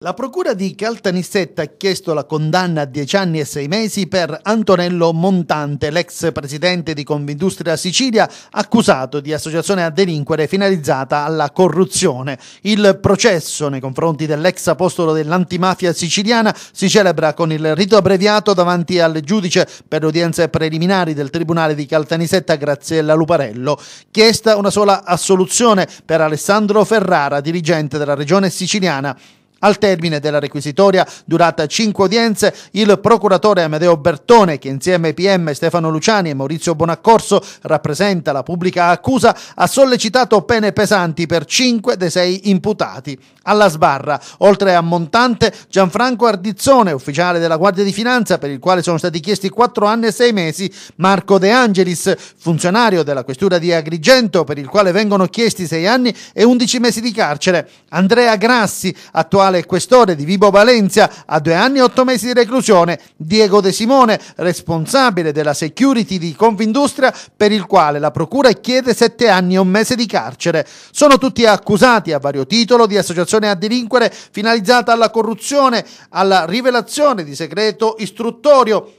La procura di Caltanissetta ha chiesto la condanna a 10 anni e 6 mesi per Antonello Montante, l'ex presidente di Convindustria Sicilia, accusato di associazione a delinquere finalizzata alla corruzione. Il processo nei confronti dell'ex apostolo dell'antimafia siciliana si celebra con il rito abbreviato davanti al giudice per le udienze preliminari del Tribunale di Caltanissetta Graziella Luparello. Chiesta una sola assoluzione per Alessandro Ferrara, dirigente della regione siciliana al termine della requisitoria, durata 5 udienze, il procuratore Amedeo Bertone, che insieme ai PM Stefano Luciani e Maurizio Bonaccorso rappresenta la pubblica accusa, ha sollecitato pene pesanti per 5 dei 6 imputati. Alla sbarra, oltre a Montante, Gianfranco Ardizzone, ufficiale della Guardia di Finanza, per il quale sono stati chiesti 4 anni e 6 mesi, Marco De Angelis, funzionario della questura di Agrigento, per il quale vengono chiesti 6 anni e 11 mesi di carcere, Andrea Grassi, attuale l'attuale questore di Vibo Valencia, a due anni e otto mesi di reclusione, Diego De Simone, responsabile della security di Confindustria, per il quale la procura chiede sette anni e un mese di carcere. Sono tutti accusati a vario titolo di associazione a delinquere finalizzata alla corruzione, alla rivelazione di segreto istruttorio,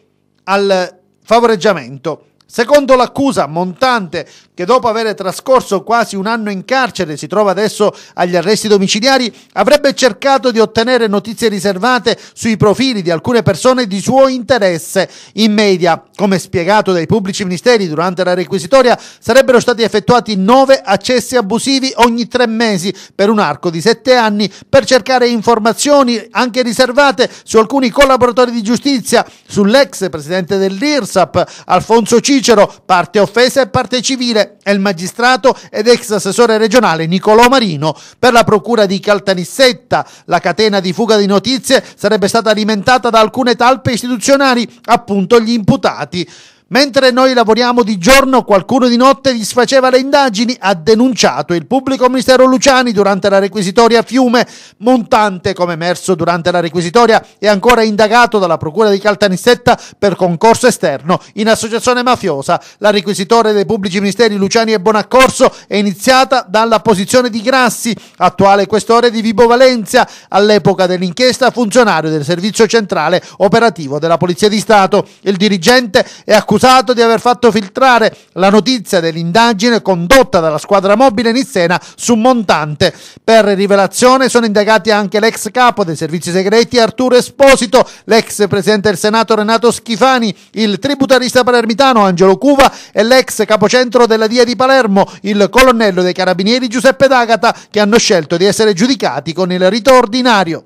al favoreggiamento Secondo l'accusa, Montante, che dopo aver trascorso quasi un anno in carcere si trova adesso agli arresti domiciliari, avrebbe cercato di ottenere notizie riservate sui profili di alcune persone di suo interesse. In media, come spiegato dai pubblici ministeri durante la requisitoria, sarebbero stati effettuati nove accessi abusivi ogni tre mesi per un arco di sette anni per cercare informazioni anche riservate su alcuni collaboratori di giustizia, sull'ex presidente dell'IRSAP, Alfonso Cini, Cicero, parte offesa e parte civile, e il magistrato ed ex assessore regionale Nicolò Marino. Per la procura di Caltanissetta la catena di fuga di notizie sarebbe stata alimentata da alcune talpe istituzionali, appunto gli imputati. Mentre noi lavoriamo di giorno, qualcuno di notte disfaceva le indagini, ha denunciato il pubblico ministero Luciani durante la requisitoria Fiume, Montante come emerso durante la requisitoria è ancora indagato dalla procura di Caltanissetta per concorso esterno in associazione mafiosa. La requisitoria dei pubblici ministeri Luciani e Bonaccorso è iniziata dalla posizione di Grassi, attuale questore di Vibo Valencia, all'epoca dell'inchiesta funzionario del servizio centrale operativo della Polizia di Stato. Il dirigente è accusato accusato di aver fatto filtrare la notizia dell'indagine condotta dalla squadra mobile Nissena su Montante. Per rivelazione sono indagati anche l'ex capo dei servizi segreti Arturo Esposito, l'ex presidente del Senato Renato Schifani, il tributarista palermitano Angelo Cuva e l'ex capocentro della DIA di Palermo, il colonnello dei carabinieri Giuseppe D'Agata, che hanno scelto di essere giudicati con il rito ordinario.